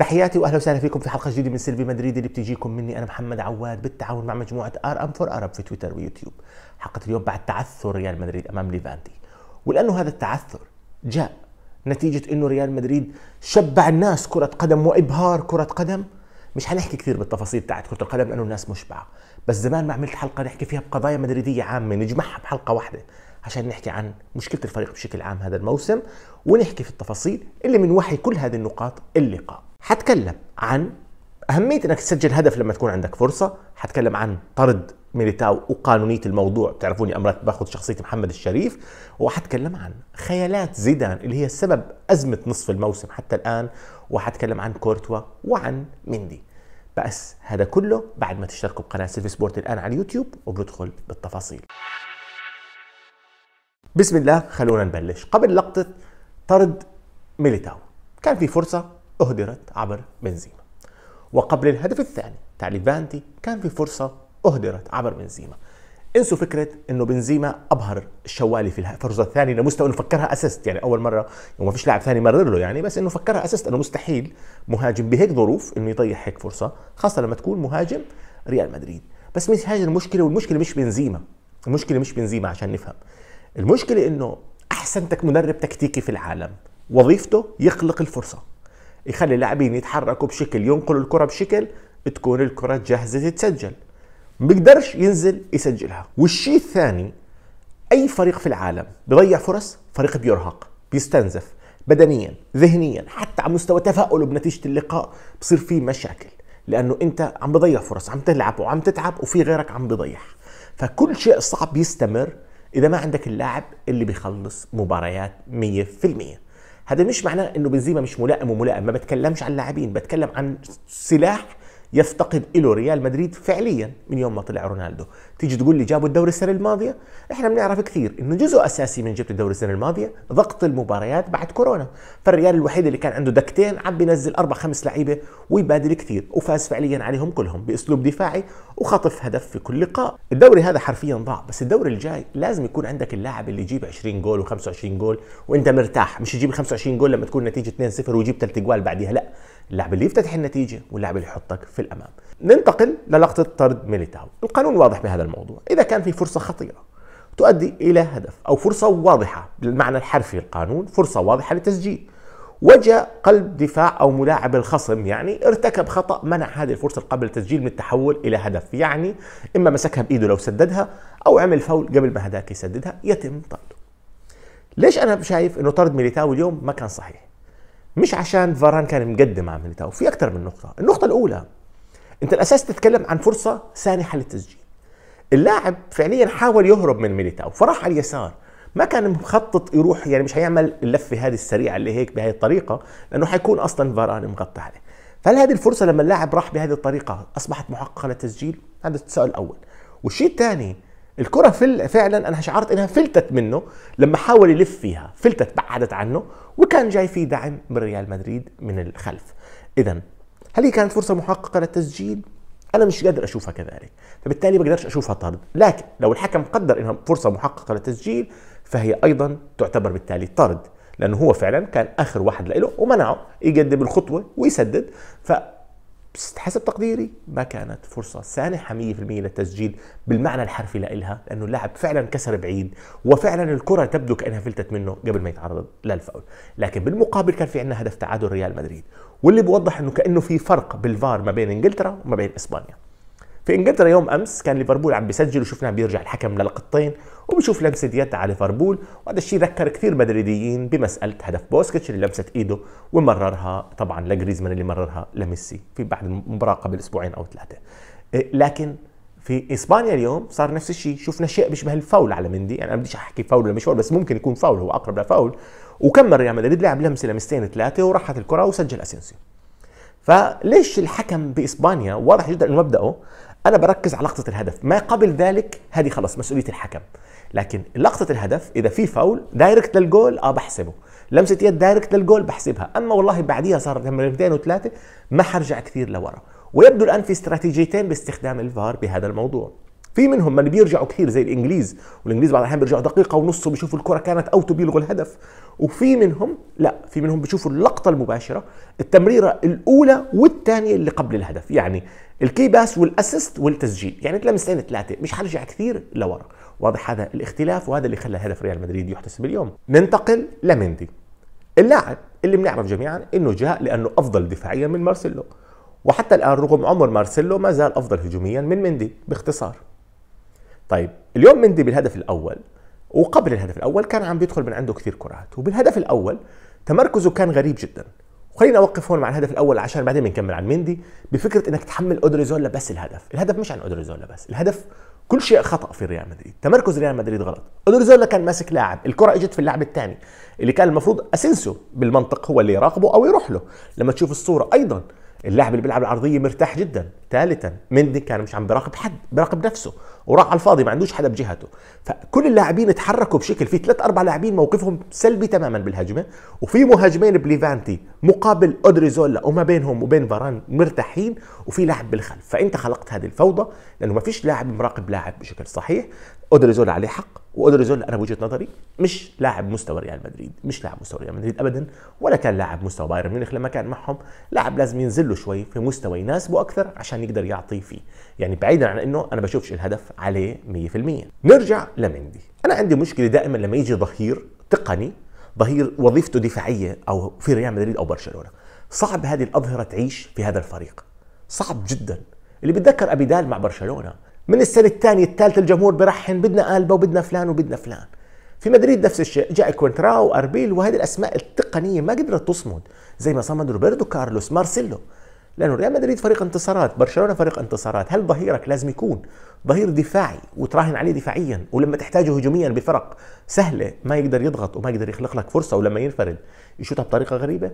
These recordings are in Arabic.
تحياتي واهلا وسهلا فيكم في حلقه جديده من سيلفي مدريد اللي بتجيكم مني انا محمد عواد بالتعاون مع مجموعه ار ام فور ارب في تويتر ويوتيوب. حلقه اليوم بعد تعثر ريال مدريد امام ليفانتي ولانه هذا التعثر جاء نتيجه انه ريال مدريد شبع الناس كره قدم وابهار كره قدم مش حنحكي كثير بالتفاصيل تاعت كره القدم لانه الناس مشبعه، بس زمان ما عملت حلقه نحكي فيها بقضايا مدريديه عامه نجمعها بحلقه واحده عشان نحكي عن مشكله الفريق بشكل عام هذا الموسم ونحكي في التفاصيل اللي من وحي كل هذه النقاط اللقاء. حتكلم عن أهمية أنك تسجل هدف لما تكون عندك فرصة حتكلم عن طرد ميليتاو وقانونية الموضوع بتعرفوني أمرات باخذ شخصية محمد الشريف وحتكلم عن خيالات زيدان اللي هي سبب أزمة نصف الموسم حتى الآن وحتكلم عن كورتوا وعن مندي بس هذا كله بعد ما تشتركوا بقناة سيلف سبورت الآن على اليوتيوب وبندخل بالتفاصيل بسم الله خلونا نبلش قبل لقطة طرد ميليتاو كان في فرصة أهدرت عبر بنزيما وقبل الهدف الثاني تعليق فانتي كان في فرصة أهدرت عبر بنزيما انسوا فكرة انه بنزيما ابهر الشوالي في الفرصة الثانية لمستوى انه فكرها اسيست يعني اول مرة وما يعني فيش لاعب ثاني مرر له يعني بس انه فكرها اسيست انه مستحيل مهاجم بهيك ظروف انه يضيع هيك فرصة خاصة لما تكون مهاجم ريال مدريد بس مش هاي المشكلة والمشكلة مش بنزيما المشكلة مش بنزيما عشان نفهم المشكلة انه احسن مدرب تكتيكي في العالم وظيفته يخلق الفرصه يخلي اللاعبين يتحركوا بشكل ينقلوا الكره بشكل تكون الكره جاهزه تتسجل ما بيقدرش ينزل يسجلها والشيء الثاني اي فريق في العالم بضيع فرص فريق بيرهق بيستنزف بدنيا ذهنيا حتى على مستوى تفاؤله بنتيجه اللقاء بصير في مشاكل لانه انت عم بضيع فرص عم تلعب وعم تتعب وفي غيرك عم بضيع فكل شيء صعب بيستمر اذا ما عندك اللاعب اللي بيخلص مباريات 100% هذا مش معناه انه بنزيما مش ملائم وملائم ما بتكلمش عن لاعبين بتكلم عن سلاح يفتقد له ريال مدريد فعليا من يوم ما طلع رونالدو تيجي تقول لي جابوا الدوري السنه الماضيه احنا بنعرف كثير انه جزء اساسي من جبت الدوري السنه الماضيه ضغط المباريات بعد كورونا فالريال الوحيد اللي كان عنده دكتين عم بينزل اربع خمس لعيبه ويبادل كثير وفاز فعليا عليهم كلهم باسلوب دفاعي وخطف هدف في كل لقاء الدوري هذا حرفيا ضاع بس الدوري الجاي لازم يكون عندك اللاعب اللي يجيب 20 جول و25 جول وانت مرتاح مش يجيب 25 جول لما تكون نتيجه 2-0 ويجيب ثلاث جوال بعديها لا اللاعب اللي يفتتح النتيجه واللاعب اللي يحطك في الامام ننتقل للقطه طرد ميليتاو القانون واضح بهذا الموضوع اذا كان في فرصه خطيره تؤدي الى هدف او فرصه واضحه بالمعنى الحرفي القانون فرصه واضحه للتسجيل وجاء قلب دفاع او ملاعب الخصم يعني ارتكب خطا منع هذه الفرصه قبل التسجيل من التحول الى هدف يعني اما مسكها بايده لو سددها او عمل فول قبل ما هذاك يسددها يتم طرده ليش انا شايف انه طرد ميليتاو اليوم ما كان صحيح مش عشان فاران كان مقدم على ميليتاو في اكثر من نقطه النقطه الاولى انت الاساس تتكلم عن فرصه سانحه للتسجيل اللاعب فعليا حاول يهرب من ميليتاو فراح على اليسار ما كان مخطط يروح يعني مش هيعمل اللفه هذه السريعه اللي هيك بهذه الطريقه لانه حيكون اصلا فاران مغطى عليه فهل هذه الفرصه لما اللاعب راح بهذه الطريقه اصبحت محققه للتسجيل هذا السؤال الاول والشيء الثاني الكرة فل... فعلا انا شعرت انها فلتت منه لما حاول يلف فيها فلتت بعدت عنه وكان جاي في دعم من ريال مدريد من الخلف اذا هل هي كانت فرصه محققه للتسجيل انا مش قادر اشوفها كذلك فبالتالي ما بقدرش اشوفها طرد لكن لو الحكم قدر انها فرصه محققه للتسجيل فهي ايضا تعتبر بالتالي طرد لانه هو فعلا كان اخر واحد له ومنعه يقدم الخطوه ويسدد ف حسب تقديري ما كانت فرصة سانحة 100% للتسجيل بالمعنى الحرفي لإلها لأنه اللاعب فعلا كسر بعيد وفعلا الكرة تبدو كأنها فلتت منه قبل ما يتعرض للفاول لكن بالمقابل كان في عندنا هدف تعادل ريال مدريد واللي بوضح أنه كأنه في فرق بالفار ما بين إنجلترا وما بين إسبانيا في انجلترا يوم امس كان ليفربول عم بيسجل وشفنا بيرجع الحكم للقطتين وبشوف لمسه يد على ليفربول وهذا الشيء ذكر كثير مدريديين بمساله هدف بوسكيتش اللي لمست ايده ومررها طبعا لجريزمان اللي مررها لميسي في بعد المباراه قبل اسبوعين او ثلاثه إيه، لكن في اسبانيا اليوم صار نفس الشيء شفنا شيء بيشبه الفاول على مندي يعني انا بديش احكي فاول ولا مش فاول بس ممكن يكون فاول هو اقرب لفاول وكمل ريال مدريد لعب لمسه لمستين ثلاثه وراحت الكره وسجل اسينسيو فليش الحكم باسبانيا واضح جدا انه مبداه انا بركز على لقطه الهدف ما قبل ذلك هذه خلص مسؤوليه الحكم لكن لقطه الهدف اذا في فاول دايركت للجول اه بحسبه لمسه يد دايركت للجول بحسبها اما والله بعديها صار مرتين وثلاثه ما حرجع كثير لورا ويبدو الان في استراتيجيتين باستخدام الفار بهذا الموضوع في منهم من بيرجعوا كثير زي الانجليز والانجليز بعض الاحيان بيرجعوا دقيقه ونص وبيشوفوا الكره كانت اوت وبيلغوا الهدف وفي منهم لا في منهم بيشوفوا اللقطه المباشره التمريره الاولى والثانيه اللي قبل الهدف يعني الكي باس والاسيست والتسجيل يعني تلمسين ثلاثه مش حرجع كثير لورا واضح هذا الاختلاف وهذا اللي خلى هدف ريال مدريد يحتسب اليوم ننتقل لمندي اللاعب اللي بنعرف جميعا انه جاء لانه افضل دفاعيا من مارسيلو وحتى الان رغم عمر مارسيلو ما زال افضل هجوميا من مندي باختصار طيب اليوم مندي بالهدف الاول وقبل الهدف الاول كان عم بيدخل من عنده كثير كرات وبالهدف الاول تمركزه كان غريب جدا خلينا اوقف هون مع الهدف الاول عشان بعدين بنكمل عن مندي بفكره انك تحمل اودريزولا بس الهدف الهدف مش عن اودريزولا بس الهدف كل شيء خطا في ريال مدريد تمركز ريال مدريد غلط اودريزولا كان ماسك لاعب الكره اجت في اللاعب الثاني اللي كان المفروض اسنسو بالمنطق هو اللي يراقبه او يروح له لما تشوف الصوره ايضا اللاعب اللي بيلعب العرضيه مرتاح جدا ثالثا مندي كان مش عم بيراقب حد بيراقب نفسه وراح على الفاضي ما عندوش حدا بجهته فكل اللاعبين تحركوا بشكل في ثلاث اربع لاعبين موقفهم سلبي تماما بالهجمه وفي مهاجمين بليفانتي مقابل اودريزولا وما بينهم وبين فاران مرتاحين وفي لاعب بالخلف فانت خلقت هذه الفوضى لانه ما فيش لاعب مراقب لاعب بشكل صحيح اودريزولا عليه حق واودريزولا انا بوجهه نظري مش لاعب مستوى ريال مدريد مش لاعب مستوى ريال مدريد ابدا ولا كان لاعب مستوى بايرن ميونخ لما كان معهم لاعب لازم ينزل له شوي في مستوى يناسبه اكثر عشان يقدر يعطي فيه يعني بعيدا عن انه انا بشوفش الهدف عليه 100% نرجع لمندي انا عندي مشكله دائما لما يجي ظهير تقني ظهير وظيفته دفاعيه او في ريال مدريد او برشلونه صعب هذه الاظهره تعيش في هذا الفريق صعب جدا اللي بتذكر ابيدال مع برشلونه من السنة الثانية الثالثة الجمهور برحن بدنا ألبا وبدنا فلان وبدنا فلان في مدريد نفس الشيء جاء كونتراو واربيل وهذه الاسماء التقنيه ما قدرت تصمد زي ما صمد روبرتو كارلوس مارسيلو لانه ريال مدريد فريق انتصارات برشلونه فريق انتصارات هل ظهيرك لازم يكون ظهير دفاعي وتراهن عليه دفاعيا ولما تحتاجه هجوميا بفرق سهله ما يقدر يضغط وما يقدر يخلق لك فرصه ولما ينفرد يشوطها بطريقه غريبه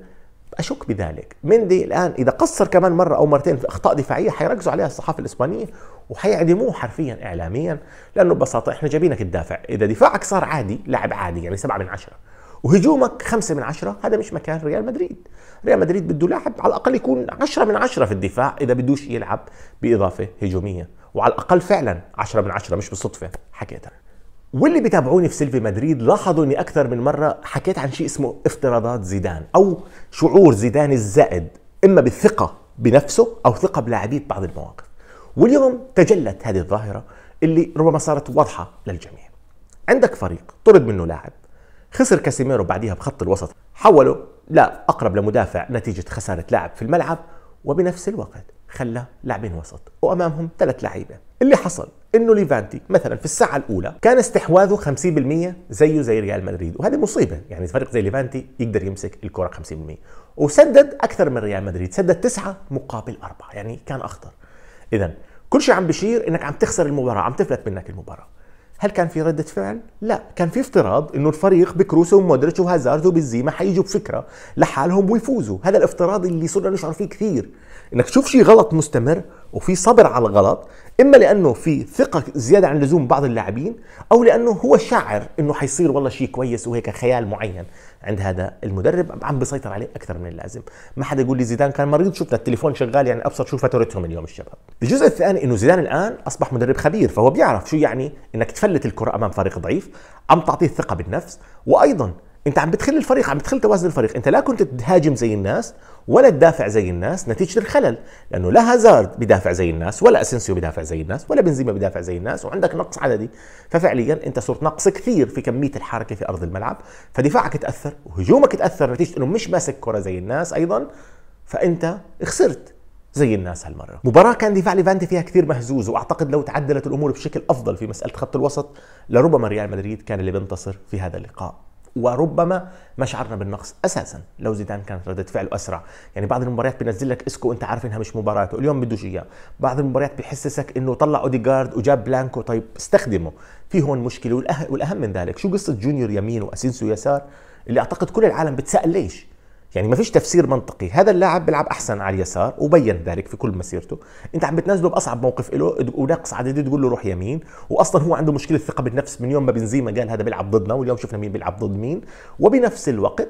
اشك بذلك مندي الان اذا قصر كمان مره او مرتين في اخطاء دفاعيه حيركزوا عليها الصحافه الاسبانيه وحيعدموه حرفيا اعلاميا لانه ببساطه احنا جايبينك تدافع اذا دفاعك صار عادي لاعب عادي يعني سبعة من عشرة وهجومك خمسة من عشرة هذا مش مكان ريال مدريد ريال مدريد بده لاعب على الأقل يكون عشرة من عشرة في الدفاع إذا بدوش يلعب بإضافة هجومية وعلى الأقل فعلا عشرة من عشرة مش بالصدفة حكيتها واللي بيتابعوني في سيلفي مدريد لاحظوا اني اكثر من مره حكيت عن شيء اسمه افتراضات زيدان او شعور زيدان الزائد اما بالثقه بنفسه او ثقه بلاعبيه بعض المواقف واليوم تجلت هذه الظاهره اللي ربما صارت واضحه للجميع عندك فريق طرد منه لاعب خسر كاسيميرو بعديها بخط الوسط حوله لا اقرب لمدافع نتيجه خساره لاعب في الملعب وبنفس الوقت خلى لاعبين وسط وامامهم ثلاث لعيبه اللي حصل انه ليفانتي مثلا في الساعه الاولى كان استحواذه 50% زيه زي ريال مدريد وهذه مصيبه يعني فريق زي ليفانتي يقدر يمسك الكره 50% وسدد اكثر من ريال مدريد سدد تسعة مقابل أربعة يعني كان اخطر اذا كل شيء عم بشير انك عم تخسر المباراه عم تفلت منك المباراه هل كان في ردة فعل؟ لا، كان في افتراض انه الفريق بكروسو ومودريتش وهازارد وبنزيما حيجوا بفكره لحالهم ويفوزوا، هذا الافتراض اللي صرنا نشعر فيه كثير، انك تشوف شيء غلط مستمر وفي صبر على الغلط اما لانه في ثقه زياده عن اللزوم بعض اللاعبين او لانه هو شاعر انه حيصير والله شيء كويس وهيك خيال معين عند هذا المدرب عم بيسيطر عليه اكثر من اللازم ما حدا يقول لي زيدان كان مريض شفنا التليفون شغال يعني ابصر شو فترتهم اليوم الشباب الجزء الثاني انه زيدان الان اصبح مدرب خبير فهو بيعرف شو يعني انك تفلت الكره امام فريق ضعيف عم تعطيه الثقه بالنفس وايضا انت عم بتخل الفريق عم بتخل توازن الفريق انت لا كنت تهاجم زي الناس ولا تدافع زي الناس نتيجه الخلل لانه لا هازارد بدافع زي الناس ولا اسنسيو بدافع زي الناس ولا بنزيما بدافع زي الناس وعندك نقص عددي ففعليا انت صرت نقص كثير في كميه الحركه في ارض الملعب فدفاعك تاثر وهجومك تاثر نتيجه انه مش ماسك كره زي الناس ايضا فانت خسرت زي الناس هالمرة مباراة كان دفاع ليفانتي فيها كثير مهزوز وأعتقد لو تعدلت الأمور بشكل أفضل في مسألة خط الوسط لربما ريال مدريد كان اللي بينتصر في هذا اللقاء وربما ما شعرنا بالنقص اساسا لو زيدان كانت رده فعله اسرع يعني بعض المباريات بينزل لك اسكو انت عارف انها مش مباراته اليوم بده اياه بعض المباريات بيحسسك انه طلع اوديجارد وجاب بلانكو طيب استخدمه في هون مشكله والأه... والاهم من ذلك شو قصه جونيور يمين واسينسو يسار اللي اعتقد كل العالم بتسال ليش يعني ما فيش تفسير منطقي هذا اللاعب بيلعب احسن على اليسار وبين ذلك في كل مسيرته انت عم بتنزله باصعب موقف له وناقص عدد تقول له روح يمين واصلا هو عنده مشكله ثقه بالنفس من يوم ما بنزيما قال هذا بيلعب ضدنا واليوم شفنا مين بيلعب ضد مين وبنفس الوقت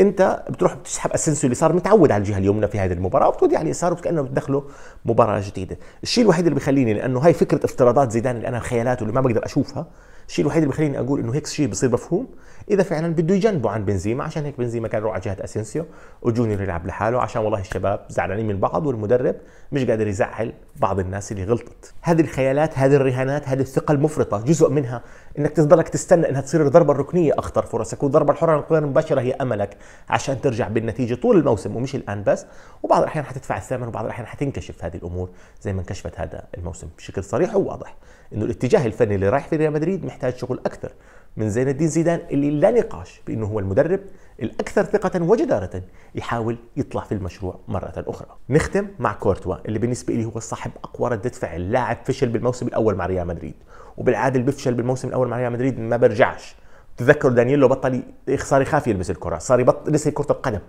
انت بتروح بتسحب اسنسو اللي صار متعود على الجهه اليمنى في هذه المباراه وبتودي على اليسار وكانه بتدخله مباراه جديده الشيء الوحيد اللي بخليني لانه هاي فكره افتراضات زيدان اللي انا خيالاته اللي ما بقدر اشوفها الشيء الوحيد اللي بخليني اقول انه هيك شيء بصير مفهوم اذا فعلا بده يجنبه عن بنزيما عشان هيك بنزيما كان يروح على جهه اسينسيو وجونيور يلعب لحاله عشان والله الشباب زعلانين من بعض والمدرب مش قادر يزعل بعض الناس اللي غلطت هذه الخيالات هذه الرهانات هذه الثقه المفرطه جزء منها انك تضلك تستنى انها تصير الضربه الركنيه اخطر فرصك والضربه الحره غير المباشره هي املك عشان ترجع بالنتيجه طول الموسم ومش الان بس وبعض الاحيان حتدفع الثمن وبعض الاحيان حتنكشف هذه الامور زي ما انكشفت هذا الموسم بشكل صريح وواضح انه الاتجاه الفني اللي رايح في ريال مدريد محتاج شغل اكثر من زين الدين زيدان اللي لا نقاش بأنه هو المدرب الأكثر ثقة وجدارة يحاول يطلع في المشروع مرة أخرى نختم مع كورتوا اللي بالنسبة لي هو صاحب أقوى ردة فعل لاعب فشل بالموسم الأول مع ريال مدريد وبالعادة اللي بيفشل بالموسم الأول مع ريال مدريد ما برجعش تذكروا دانييلو بطل صار يخاف يلمس الكرة صار يبطل لسه كرة القدم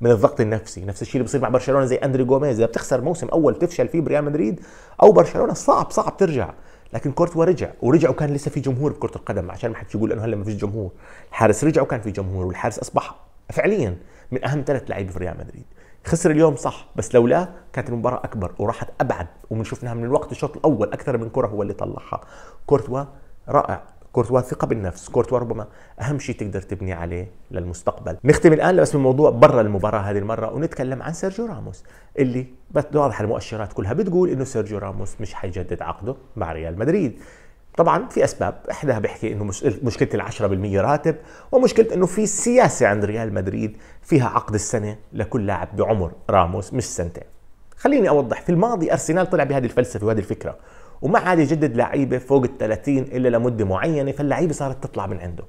من الضغط النفسي نفس الشيء اللي بصير مع برشلونه زي اندري جوميز اذا بتخسر موسم اول تفشل فيه بريال مدريد او برشلونه صعب صعب ترجع لكن كورتوا رجع ورجع وكان لسه في جمهور بكره القدم عشان ما حدش يقول انه هلا ما فيش جمهور الحارس رجع وكان في جمهور والحارس اصبح فعليا من اهم ثلاث لعيبه في ريال مدريد خسر اليوم صح بس لولاه كانت المباراه اكبر وراحت ابعد ومن شفناها من الوقت الشوط الاول اكثر من كره هو اللي طلعها كورتوا رائع كورتوا ثقه بالنفس كورتوا ربما اهم شيء تقدر تبني عليه للمستقبل نختم الان بس من برا المباراه هذه المره ونتكلم عن سيرجيو راموس اللي واضح المؤشرات كلها بتقول انه سيرجيو راموس مش حيجدد عقده مع ريال مدريد طبعا في اسباب احدها بحكي انه مشكله ال 10% راتب ومشكله انه في سياسه عند ريال مدريد فيها عقد السنه لكل لاعب بعمر راموس مش سنتين خليني اوضح في الماضي ارسنال طلع بهذه الفلسفه وهذه الفكره وما عاد يجدد لعيبه فوق ال 30 الا لمده معينه فاللعيبه صارت تطلع من عنده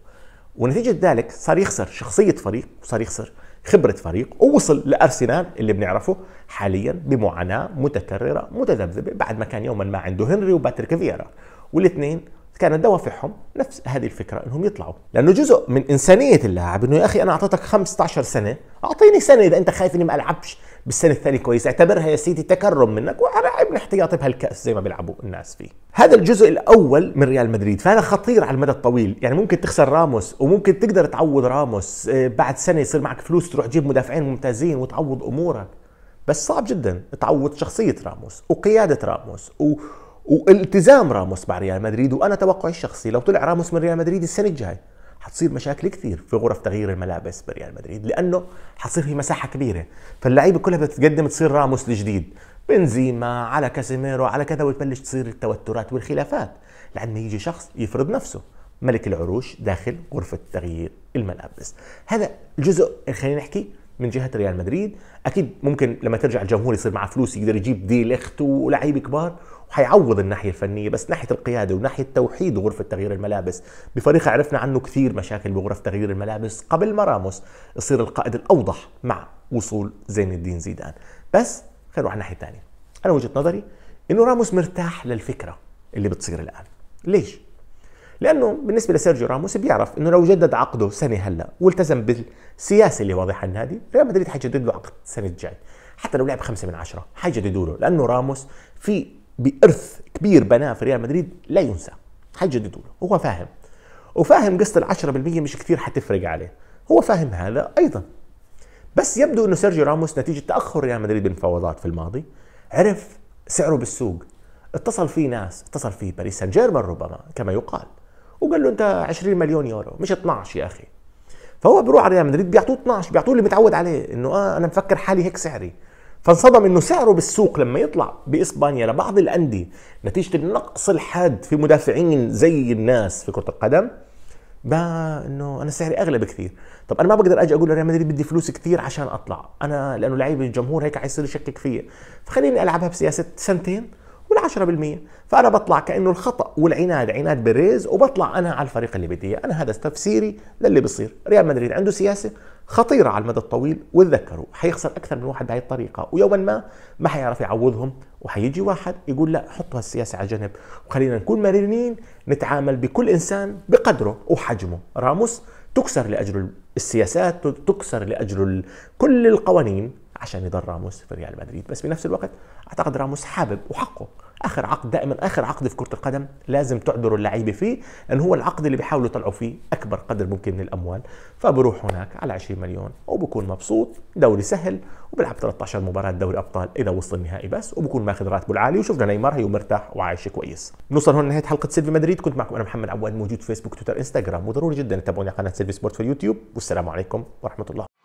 ونتيجه ذلك صار يخسر شخصيه فريق وصار يخسر خبره فريق ووصل لارسنال اللي بنعرفه حاليا بمعاناه متكرره متذبذبه بعد ما كان يوما ما عنده هنري وباتريك فييرا والاثنين كان دوافعهم نفس هذه الفكره انهم يطلعوا لانه جزء من انسانيه اللاعب انه يا اخي انا اعطيتك 15 سنه اعطيني سنه اذا انت خايف اني ما العبش بالسنه الثانيه كويس اعتبرها يا سيدي تكرم منك والعب احتياطي بهالكاس زي ما بيلعبوا الناس فيه هذا الجزء الاول من ريال مدريد فهذا خطير على المدى الطويل يعني ممكن تخسر راموس وممكن تقدر تعوض راموس آه، بعد سنه يصير معك فلوس تروح تجيب مدافعين ممتازين وتعوض امورك بس صعب جدا تعوض شخصيه راموس وقياده راموس و والتزام راموس مع ريال مدريد وانا توقعي الشخصي لو طلع راموس من ريال مدريد السنه الجايه حتصير مشاكل كثير في غرف تغيير الملابس بريال مدريد لانه حتصير في مساحه كبيره فاللعيبه كلها بتتقدم تصير راموس الجديد بنزيما على كاسيميرو على كذا وتبلش تصير التوترات والخلافات لعند ما يجي شخص يفرض نفسه ملك العروش داخل غرفه تغيير الملابس هذا جزء خلينا نحكي من جهه ريال مدريد اكيد ممكن لما ترجع الجمهور يصير معه فلوس يقدر يجيب دي لخت ولعيبه كبار وحيعوض الناحيه الفنيه بس ناحيه القياده وناحيه توحيد غرفه تغيير الملابس بفريق عرفنا عنه كثير مشاكل بغرف تغيير الملابس قبل ما راموس يصير القائد الاوضح مع وصول زين الدين زيدان بس خلينا نروح الناحيه الثانيه انا وجهه نظري انه راموس مرتاح للفكره اللي بتصير الان ليش لانه بالنسبه لسيرجيو راموس بيعرف انه لو جدد عقده سنه هلا والتزم بالسياسه اللي واضحه عن النادي ريال مدريد حيجدد له عقد السنه الجاي حتى لو لعب خمسة من عشرة حيجددوا له لانه راموس في بارث كبير بناه في ريال مدريد لا ينسى حيجددوا له هو فاهم وفاهم قصه ال 10% مش كثير حتفرق عليه هو فاهم هذا ايضا بس يبدو انه سيرجيو راموس نتيجه تاخر ريال مدريد بالمفاوضات في الماضي عرف سعره بالسوق اتصل فيه ناس اتصل فيه باريس سان جيرمان ربما كما يقال وقال له انت 20 مليون يورو مش 12 يا اخي فهو بيروح على ريال مدريد بيعطوه 12 بيعطوه اللي متعود عليه انه اه انا مفكر حالي هيك سعري فانصدم انه سعره بالسوق لما يطلع باسبانيا لبعض الانديه نتيجه النقص الحاد في مدافعين زي الناس في كره القدم ما انه انا سعري اغلى بكثير طب انا ما بقدر اجي اقول لريال مدريد بدي فلوس كثير عشان اطلع انا لانه لعيب الجمهور هيك حيصير يشكك فيا فخليني العبها بسياسه سنتين وال10% فانا بطلع كانه الخطا والعناد عناد بيريز وبطلع انا على الفريق اللي بدي اياه انا هذا تفسيري للي بصير ريال مدريد عنده سياسه خطيره على المدى الطويل وتذكروا حيخسر اكثر من واحد بهي الطريقه ويوما ما ما حيعرف يعوضهم وحيجي واحد يقول لا حطوا هالسياسه على جنب وخلينا نكون مرنين نتعامل بكل انسان بقدره وحجمه راموس تكسر لاجل السياسات تكسر لاجل كل القوانين عشان يضر راموس في ريال مدريد بس بنفس الوقت اعتقد راموس حابب وحقه اخر عقد دائما اخر عقد في كره القدم لازم تعذروا اللعيبه فيه لان هو العقد اللي بيحاولوا يطلعوا فيه اكبر قدر ممكن من الاموال فبروح هناك على 20 مليون وبكون مبسوط دوري سهل وبلعب 13 مباراه دوري ابطال اذا وصل النهائي بس وبكون ماخذ راتبه العالي وشفنا نيمار هي مرتاح وعايش كويس نوصل هون لنهايه حلقه سيلفي مدريد كنت معكم انا محمد عواد موجود فيسبوك تويتر انستغرام وضروري جدا تتابعوني على قناه سيلفي سبورت في اليوتيوب والسلام عليكم ورحمه الله